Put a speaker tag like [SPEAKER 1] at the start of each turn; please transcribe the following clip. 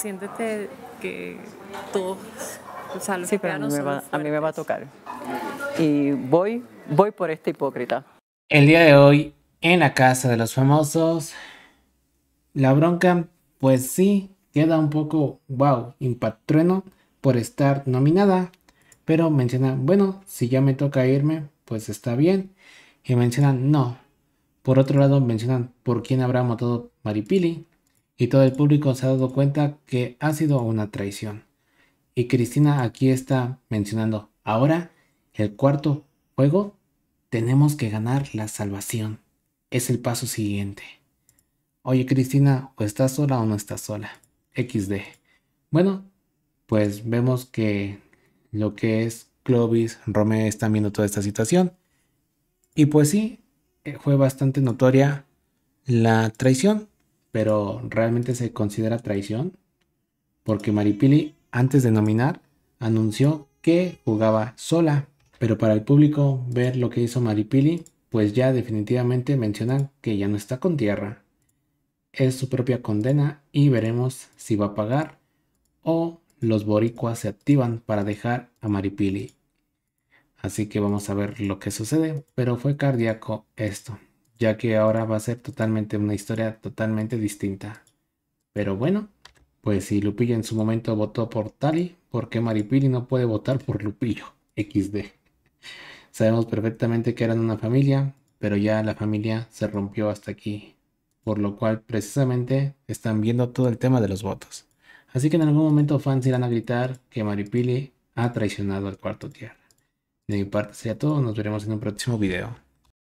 [SPEAKER 1] siéntete que todos, sí, a mí, me va, a tocar. Y voy, voy por esta hipócrita. El día de hoy, en la casa de los famosos, la bronca, pues sí, queda un poco, wow, impactrueno por estar nominada, pero mencionan, bueno, si ya me toca irme, pues está bien. Y mencionan, no. Por otro lado, mencionan por quién habrá matado Maripili, y todo el público se ha dado cuenta que ha sido una traición. Y Cristina aquí está mencionando, ahora el cuarto juego tenemos que ganar la salvación. Es el paso siguiente. Oye Cristina, o estás sola o no estás sola. XD. Bueno, pues vemos que lo que es Clovis, Romeo están viendo toda esta situación. Y pues sí, eh, fue bastante notoria la traición pero realmente se considera traición porque Maripili, antes de nominar, anunció que jugaba sola, pero para el público ver lo que hizo Maripili, pues ya definitivamente mencionan que ya no está con tierra. Es su propia condena y veremos si va a pagar o los boricuas se activan para dejar a Maripili. Así que vamos a ver lo que sucede, pero fue cardíaco esto ya que ahora va a ser totalmente una historia totalmente distinta. Pero bueno, pues si Lupillo en su momento votó por Tali, ¿por qué Maripili no puede votar por Lupillo? XD. Sabemos perfectamente que eran una familia, pero ya la familia se rompió hasta aquí, por lo cual precisamente están viendo todo el tema de los votos. Así que en algún momento fans irán a gritar que Maripili ha traicionado al cuarto tierra. De mi parte sería todo, nos veremos en un próximo video.